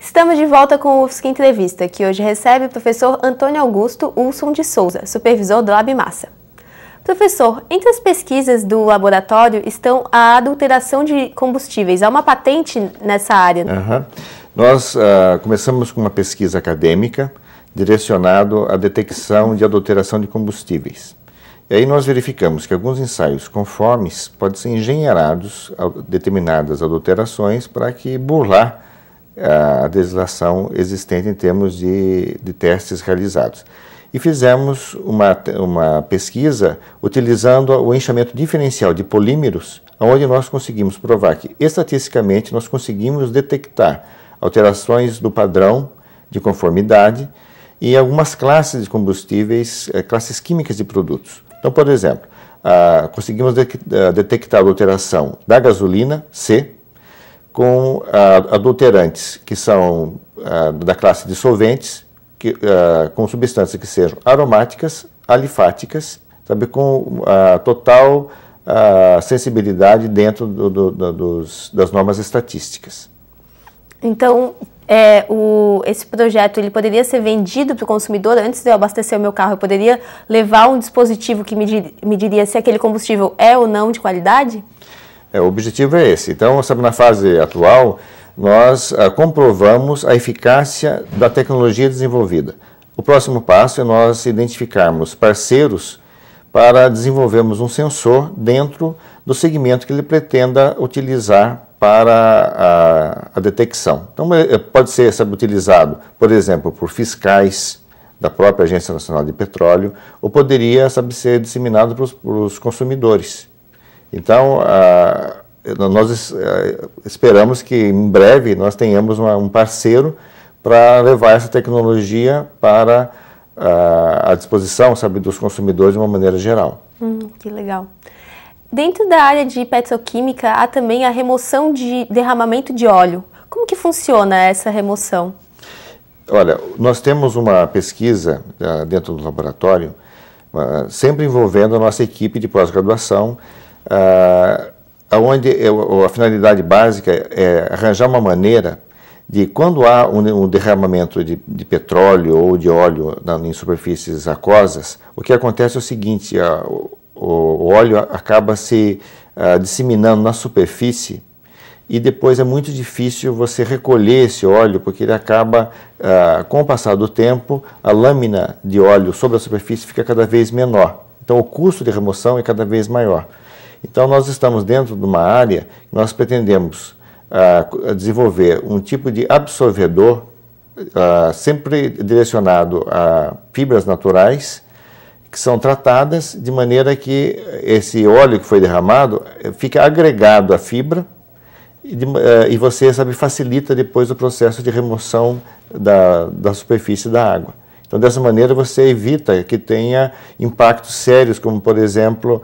Estamos de volta com o UFSC Entrevista, que hoje recebe o professor Antônio Augusto Ulson de Souza, supervisor do Lab Massa. Professor, entre as pesquisas do laboratório estão a adulteração de combustíveis. Há uma patente nessa área. Uhum. Nós uh, começamos com uma pesquisa acadêmica direcionada à detecção de adulteração de combustíveis. E aí nós verificamos que alguns ensaios conformes podem ser engenheirados determinadas adulterações para que burlar a legislação existente em termos de, de testes realizados. E fizemos uma, uma pesquisa utilizando o enxamento diferencial de polímeros, onde nós conseguimos provar que, estatisticamente, nós conseguimos detectar alterações do padrão de conformidade e algumas classes de combustíveis, eh, classes químicas de produtos. Então, por exemplo, ah, conseguimos ah, detectar a alteração da gasolina C, com ah, adulterantes, que são ah, da classe de solventes, que, ah, com substâncias que sejam aromáticas, alifáticas, sabe, com total sensibilidade dentro do, do, do, dos, das normas estatísticas. Então, é, o, esse projeto ele poderia ser vendido para o consumidor antes de eu abastecer o meu carro? Eu poderia levar um dispositivo que me, me diria se aquele combustível é ou não de qualidade? É, o objetivo é esse. Então, na fase atual, nós ah, comprovamos a eficácia da tecnologia desenvolvida. O próximo passo é nós identificarmos parceiros para desenvolvermos um sensor dentro do segmento que ele pretenda utilizar para a, a detecção. Então, é, é, pode ser sabe, utilizado, por exemplo, por fiscais da própria Agência Nacional de Petróleo, ou poderia sabe, ser disseminado para os consumidores. Então, ah, nós esperamos que em breve nós tenhamos uma, um parceiro para levar essa tecnologia para a, a disposição sabe, dos consumidores de uma maneira geral. Hum, que legal. Dentro da área de petroquímica, há também a remoção de derramamento de óleo. Como que funciona essa remoção? Olha, nós temos uma pesquisa ah, dentro do laboratório, ah, sempre envolvendo a nossa equipe de pós-graduação, ah, onde eu, a finalidade básica é arranjar uma maneira de quando há um, um derramamento de, de, petróleo ou de óleo na, em superfícies aquosas, o que acontece é o seguinte: a, o, o, óleo acaba se a, ah, disseminando na superfície e depois é muito difícil você recolher esse óleo, porque ele acaba, ah, com o passar do tempo, a lâmina de óleo sobre a superfície fica cada vez menor. Então, o custo de remoção é cada vez maior. Então, nós estamos dentro de uma área que nós pretendemos uh, desenvolver um tipo de absorvedor ah, sempre direcionado a fibras naturais que são tratadas de maneira que esse óleo que foi derramado eh, fica agregado à fibra e, de, eh, e você sabe facilita depois o processo de remoção da, da superfície da água. Então, dessa maneira, você evita que tenha impactos sérios, como, por exemplo,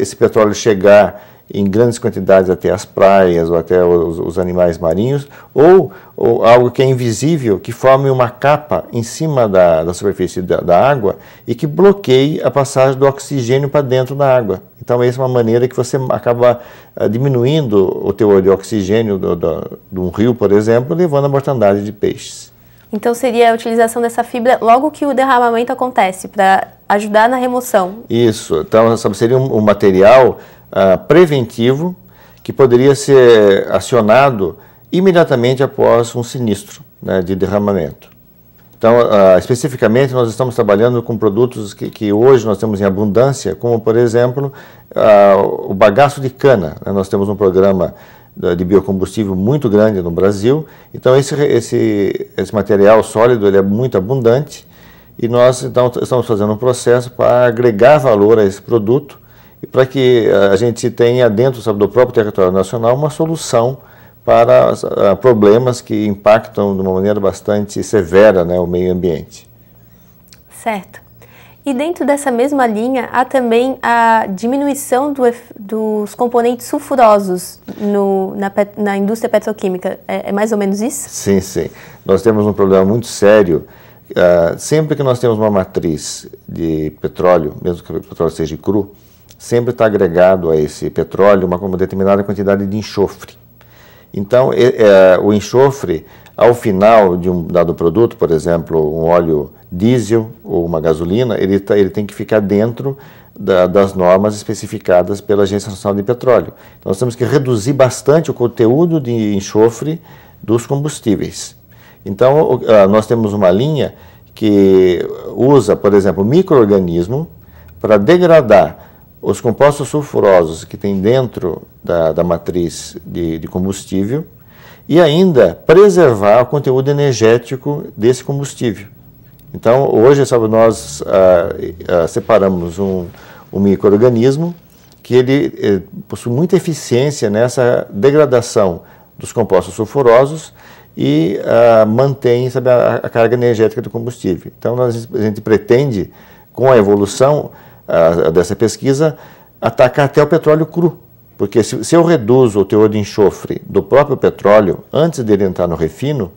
esse petróleo chegar em grandes quantidades até as praias ou até os, os animais marinhos, ou, ou, algo que é invisível, que forme uma capa em cima da, da superfície da, da, água e que bloqueie a passagem do oxigênio para dentro da água. Então, essa é uma maneira que você acaba ah, diminuindo o teor de oxigênio do, do, de um rio, por exemplo, levando à mortandade de peixes. Então, seria a utilização dessa fibra logo que o derramamento acontece, para ajudar na remoção. Isso, então seria um, um material uh, preventivo que poderia ser acionado imediatamente após um sinistro né, de derramamento. Então, uh, especificamente, nós estamos trabalhando com produtos que, que, hoje nós temos em abundância, como, por exemplo, uh, o bagaço de cana. Né. Nós temos um programa de biocombustível muito grande no Brasil, então esse, esse, esse material sólido ele é muito abundante e nós, então, estamos fazendo um processo para agregar valor a esse produto e para que eh, a gente tenha dentro sabe, do próprio território nacional uma solução para eh, problemas que impactam de uma maneira bastante severa né, o meio ambiente. Certo. E dentro dessa mesma linha há também a diminuição do, dos componentes sulfurosos no, na, na, indústria petroquímica. É, é mais ou menos isso? Sim, sim. Nós temos um problema muito sério Uh, sempre que nós temos uma matriz de petróleo, mesmo que o petróleo seja cru, sempre está agregado a esse petróleo uma, uma determinada quantidade de enxofre. Então, e, é, o enxofre, ao final de um dado produto, por exemplo, um óleo diesel ou uma gasolina, ele, tá, ele tem que ficar dentro da, das normas especificadas pela Agência Nacional de Petróleo. Então, nós temos que reduzir bastante o conteúdo de enxofre dos combustíveis. Então, ah, nós temos uma linha que usa, por exemplo, microorganismo para degradar os compostos sulfurosos que tem dentro da, da matriz de, de combustível e ainda preservar o conteúdo energético desse combustível. Então, hoje, sabe, nós ah, ah separamos um, um microorganismo que ele eh, possui muita eficiência nessa degradação dos compostos sulfurosos e uh, mantém sabe, a, a, carga energética do combustível. Então, nós, a gente pretende, com a evolução uh, dessa pesquisa, atacar até o petróleo cru. Porque se, se, eu reduzo o teor de enxofre do próprio petróleo antes dele entrar no refino,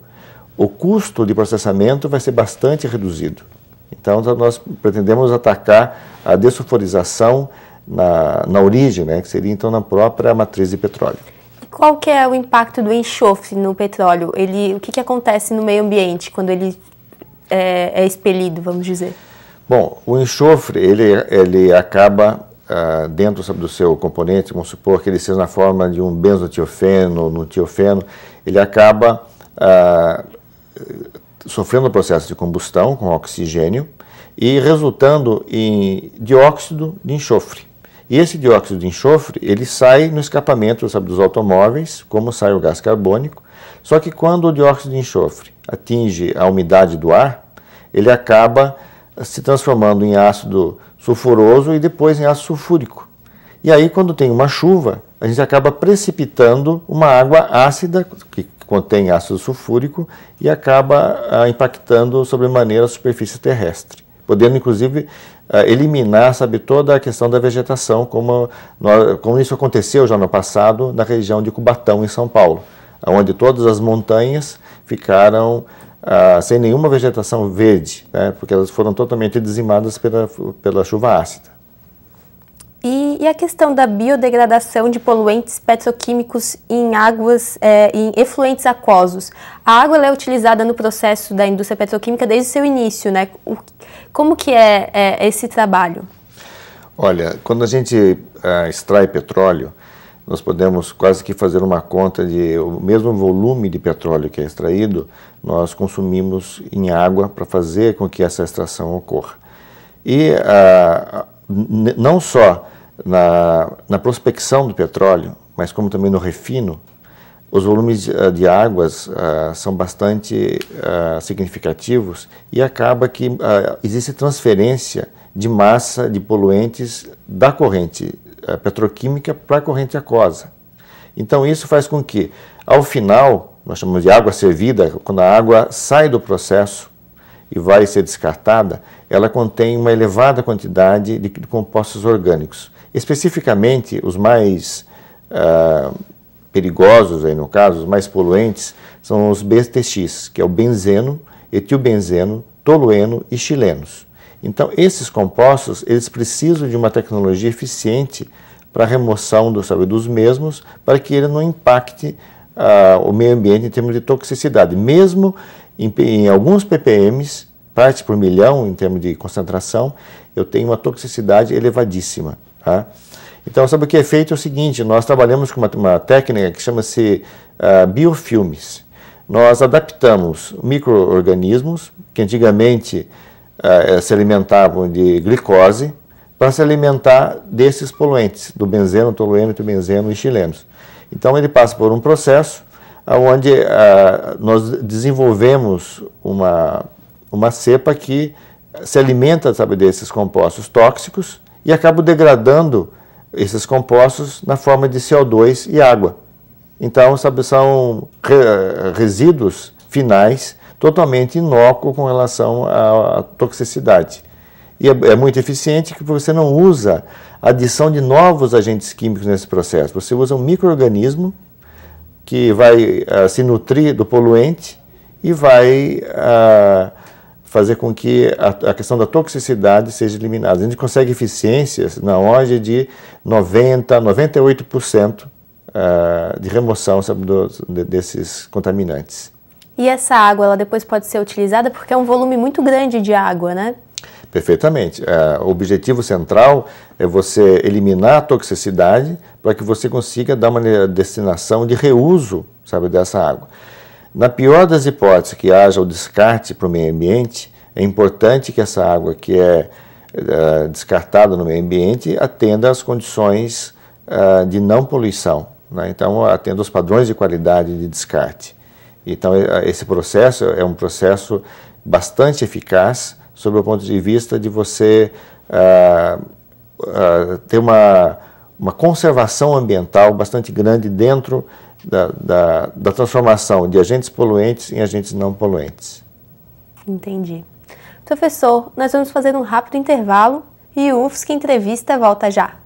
o custo de processamento vai ser bastante reduzido. Então, então nós pretendemos atacar a dessulfurização na, na origem, né, que seria então na própria matriz de petróleo qual que é o impacto do enxofre no petróleo? Ele, o que, que acontece no meio ambiente quando ele é, é expelido, vamos dizer? Bom, o enxofre, ele, ele acaba ah, dentro sabe, do seu componente, vamos supor que ele seja na forma de um benzotiofeno, no tiofeno, ele acaba ah, sofrendo o processo de combustão com oxigênio e resultando em dióxido de enxofre. E esse dióxido de enxofre, ele sai no escapamento sabe, dos automóveis, como sai o gás carbônico, só que quando o dióxido de enxofre atinge a umidade do ar, ele acaba se transformando em ácido sulfuroso e depois em ácido sulfúrico. E aí, quando tem uma chuva, a gente acaba precipitando uma água ácida, que contém ácido sulfúrico, e acaba ah, impactando sobremaneira a superfície terrestre, podendo inclusive eh, eliminar sabe, toda a questão da vegetação, como, como isso aconteceu já no passado na região de Cubatão, em São Paulo, onde todas as montanhas ficaram ah, sem nenhuma vegetação verde, né, porque elas foram totalmente dizimadas pela, pela chuva ácida. E, e, a questão da biodegradação de poluentes petroquímicos em águas, é, em efluentes aquosos. A água é utilizada no processo da indústria petroquímica desde o seu início, né? O, como que é, é, esse trabalho? Olha, quando a gente eh, extrai petróleo, nós podemos quase que fazer uma conta de o mesmo volume de petróleo que é extraído, nós consumimos em água para fazer com que essa extração ocorra. E ah, não só na, na prospecção do petróleo, mas como também no refino, os volumes eh, de, águas uh, são bastante uh, significativos e acaba que uh, existe transferência de massa de poluentes da corrente petroquímica para a corrente aquosa. Então isso faz com que, ao final, nós chamamos de água servida, quando a água sai do processo e vai ser descartada, ela contém uma elevada quantidade de, de compostos orgânicos. Especificamente, os mais ah, perigosos, aí no caso, os mais poluentes, são os BTX, que é o benzeno, etilbenzeno, tolueno e chilenos. Então, esses compostos, eles precisam de uma tecnologia eficiente para a remoção do, sabe, dos mesmos, para que ele não impacte ah, o meio ambiente em termos de toxicidade. Mesmo em, em alguns ppms, partes por milhão em termos de concentração, eu tenho uma toxicidade elevadíssima. Tá? Então, sabe o que é feito? É o seguinte: nós trabalhamos com uma, uma técnica que chama-se uh, biofilmes. Nós adaptamos micro-organismos, que antigamente uh, se alimentavam de glicose, para se alimentar desses poluentes, do benzeno, tolueno, tubenzeno e chilenos. Então, ele passa por um processo onde uh, ah, nós desenvolvemos uma, uma cepa que se alimenta sabe, desses compostos tóxicos e acabo degradando esses compostos na forma de CO2 e água. Então, sabe, são resíduos finais totalmente inócuos com relação à toxicidade. E é, é muito eficiente que você não usa adição de novos agentes químicos nesse processo. Você usa um microorganismo que vai uh, se nutrir do poluente e vai uh, fazer com que a, a, questão da toxicidade seja eliminada. A gente consegue eficiências na ordem de 90, 98% eh, de remoção sabe, do, desses contaminantes. E essa água, ela depois pode ser utilizada porque é um volume muito grande de água, né? Perfeitamente. Eh, o objetivo central é você eliminar a toxicidade para que você consiga dar uma destinação de reuso sabe, dessa água. Na pior das hipóteses, que haja o descarte para o meio ambiente, é importante que essa água que é, é descartada no meio ambiente atenda às condições é, de não poluição, né? então atenda aos padrões de qualidade de descarte. Então, esse processo é um processo bastante eficaz sob o ponto de vista de você é, ter uma, uma conservação ambiental bastante grande dentro da, da, da transformação de agentes poluentes em agentes não poluentes. Entendi. Professor, nós vamos fazer um rápido intervalo e o UFSC Entrevista volta já.